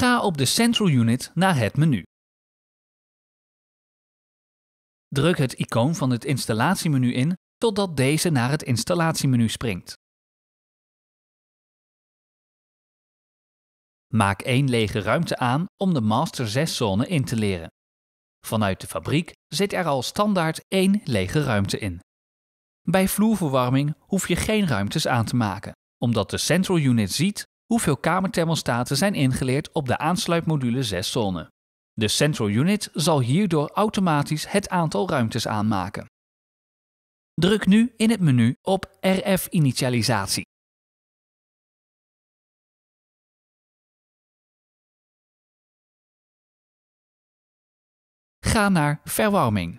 Ga op de Central Unit naar het menu. Druk het icoon van het installatiemenu in totdat deze naar het installatiemenu springt. Maak één lege ruimte aan om de Master 6 zone in te leren. Vanuit de fabriek zit er al standaard één lege ruimte in. Bij vloerverwarming hoef je geen ruimtes aan te maken, omdat de Central Unit ziet hoeveel kamerthermostaten zijn ingeleerd op de aansluitmodule 6 zone. De Central Unit zal hierdoor automatisch het aantal ruimtes aanmaken. Druk nu in het menu op RF-initialisatie. Ga naar verwarming.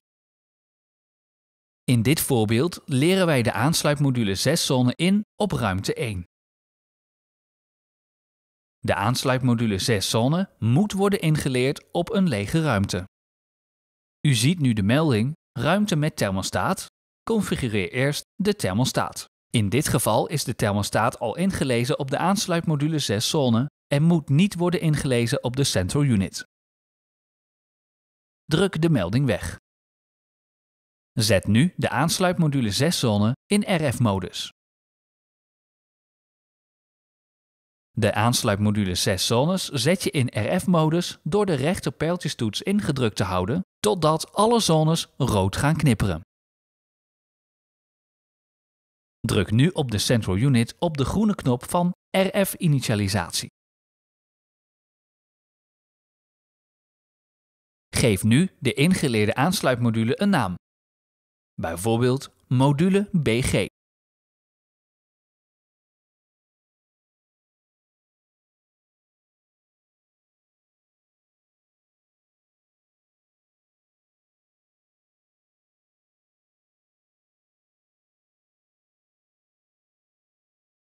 In dit voorbeeld leren wij de aansluitmodule 6-zone in op ruimte 1. De aansluitmodule 6 zone moet worden ingeleerd op een lege ruimte. U ziet nu de melding Ruimte met thermostaat. Configureer eerst de thermostaat. In dit geval is de thermostaat al ingelezen op de aansluitmodule 6 zone en moet niet worden ingelezen op de central unit. Druk de melding weg. Zet nu de aansluitmodule 6 zone in RF-modus. De aansluitmodule 6 zones zet je in RF-modus door de rechter pijltjestoets ingedrukt te houden totdat alle zones rood gaan knipperen. Druk nu op de Central Unit op de groene knop van RF-initialisatie. Geef nu de ingeleerde aansluitmodule een naam, bijvoorbeeld module BG.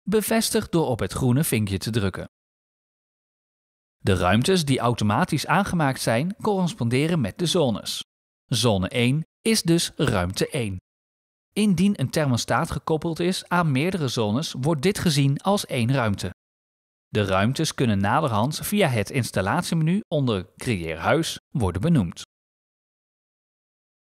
Bevestig door op het groene vinkje te drukken. De ruimtes die automatisch aangemaakt zijn, corresponderen met de zones. Zone 1 is dus ruimte 1. Indien een thermostaat gekoppeld is aan meerdere zones, wordt dit gezien als één ruimte. De ruimtes kunnen naderhand via het installatiemenu onder Creëer huis worden benoemd.